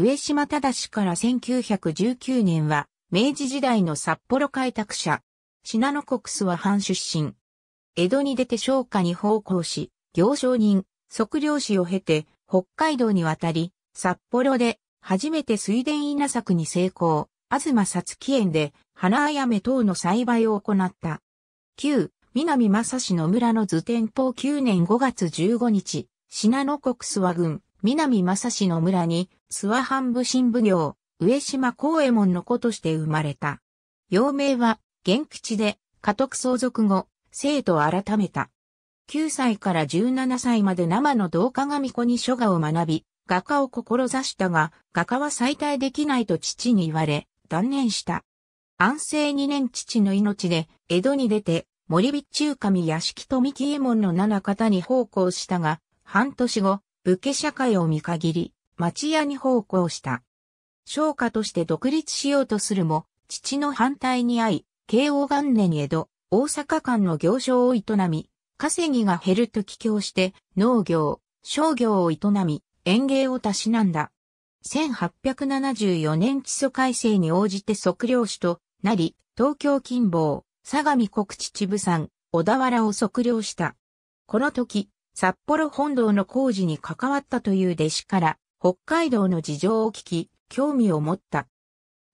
上島正から1919年は、明治時代の札幌開拓者、信濃国諏訪藩出身。江戸に出て商家に奉公し、行商人、測量士を経て、北海道に渡り、札幌で、初めて水田稲作に成功、東さつき園で、花あやめ等の栽培を行った。旧、南正氏の村の図天保9年5月15日、信濃国諏訪郡、南正氏の村に、諏訪藩部新奉行、上島光右衛門の子として生まれた。幼名は、元吉で、家督相続後、生徒を改めた。9歳から17歳まで生の道家神子に書画を学び、画家を志したが、画家は再退できないと父に言われ、断念した。安政2年父の命で、江戸に出て、森備中神屋敷富木右衛門の七方に奉公したが、半年後、武家社会を見限り、町屋に奉公した。商家として独立しようとするも、父の反対に遭い、慶応元年に江戸、大阪間の行商を営み、稼ぎが減ると帰郷して農業、商業を営み、園芸をたしなんだ。1874年基礎改正に応じて測量士となり、東京近傍、相模国秩父山、小田原を測量した。この時、札幌本堂の工事に関わったという弟子から北海道の事情を聞き、興味を持った。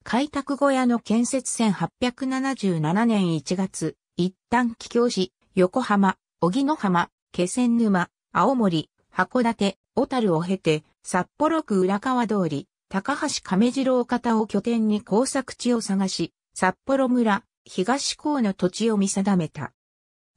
開拓小屋の建設1877年1月、一旦帰郷し、横浜、荻野浜、気仙沼、青森、函館、小樽を経て、札幌区浦川通り、高橋亀次郎方を拠点に工作地を探し、札幌村、東港の土地を見定めた。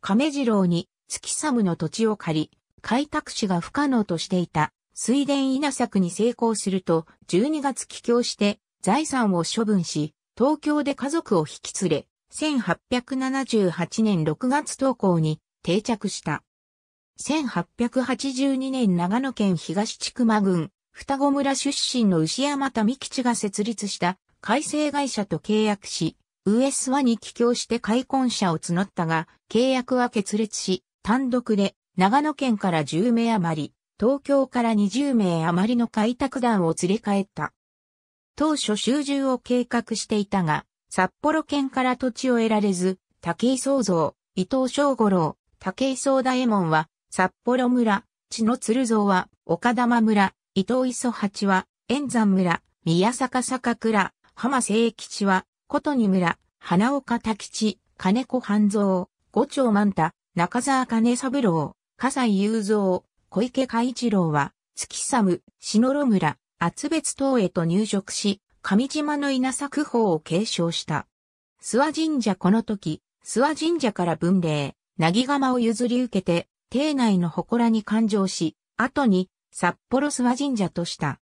亀次郎に、月寒の土地を借り、開拓士が不可能としていた水田稲作に成功すると12月帰郷して財産を処分し、東京で家族を引き連れ、1878年6月投稿に定着した。1882年長野県東千間郡、双子村出身の牛山田美吉が設立した改正会社と契約し、ウエスワに帰郷して開墾者を募ったが、契約は決裂し、単独で長野県から10名余り、東京から20名余りの開拓団を連れ帰った。当初集中を計画していたが、札幌県から土地を得られず、武井壮造、伊藤正五郎、武井壮大衛門は、札幌村、地の鶴蔵は、岡玉村、伊藤磯八は、円山村、宮坂坂倉、浜聖吉は、琴に村、花岡滝地、金子半蔵、五丁万太、中沢金三郎、笠井雄三、小池海一郎は、月寒、篠村、厚別等へと入植し、上島の稲作法を継承した。諏訪神社この時、諏訪神社から分霊、なぎ釜を譲り受けて、邸内の祠に勘定し、後に、札幌諏訪神社とした。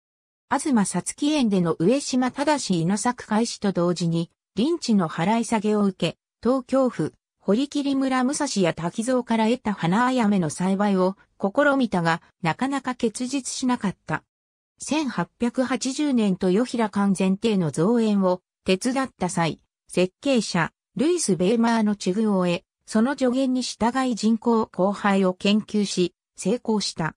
東さつき園での上島正稲作開始と同時に、臨地の払い下げを受け、東京府、堀切村武蔵や滝蔵から得た花あやめの栽培を試みたが、なかなか結実しなかった。1880年と与平完全邸の造園を手伝った際、設計者、ルイス・ベーマーの地具を得、その助言に従い人工荒廃を研究し、成功した。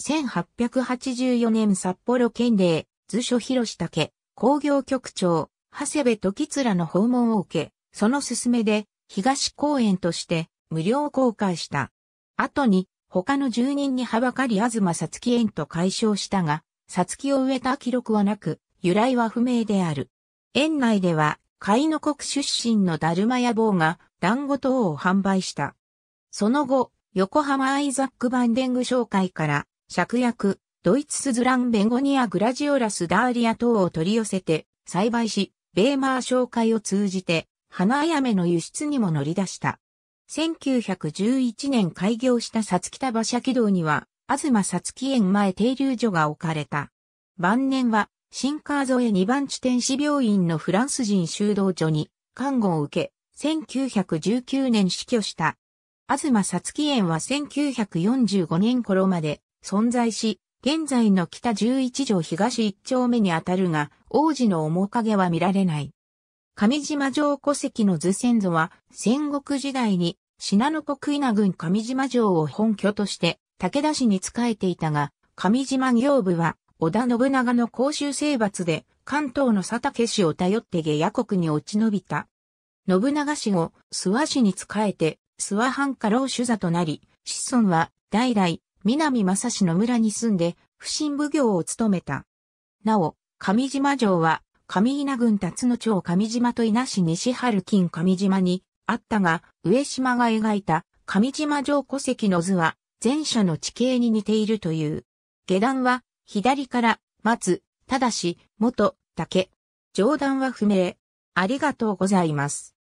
1884年札幌県令、図書広下家、工業局長、長谷部時津らの訪問を受け、その勧めで、東公園として無料公開した。後に他の住人にはばかり東さつき園と解消したが、さつきを植えた記録はなく、由来は不明である。園内では、海の国出身のだるま野望が団子等を販売した。その後、横浜アイザック・バンデング商会から、釈薬、ドイツスズランベンゴニア・グラジオラス・ダーリア等を取り寄せて栽培し、ベーマー商会を通じて花あやめの輸出にも乗り出した。1911年開業したさつき馬車軌道には、東さつき園前停留所が置かれた。晩年は、新川添二番地天市病院のフランス人修道所に看護を受け、1919年死去した。東さつき園は1945年頃まで存在し、現在の北11条東1丁目にあたるが、王子の面影は見られない。上島城戸籍の図先祖は、戦国時代に、信濃国稲郡上島城を本拠として、武田氏に仕えていたが、上島行部は、織田信長の公衆征伐で、関東の佐竹氏を頼って下野国に落ち延びた。信長氏を諏訪氏に仕えて、諏訪藩家老主座となり、子孫は代々南正氏の村に住んで、不審奉行を務めた。なお、上島城は上稲郡辰野町上島と稲市西春金上島にあったが、上島が描いた上島城戸籍の図は、前者の地形に似ているという。下段は、左から、松、ただし、元、竹。上段は不明。ありがとうございます。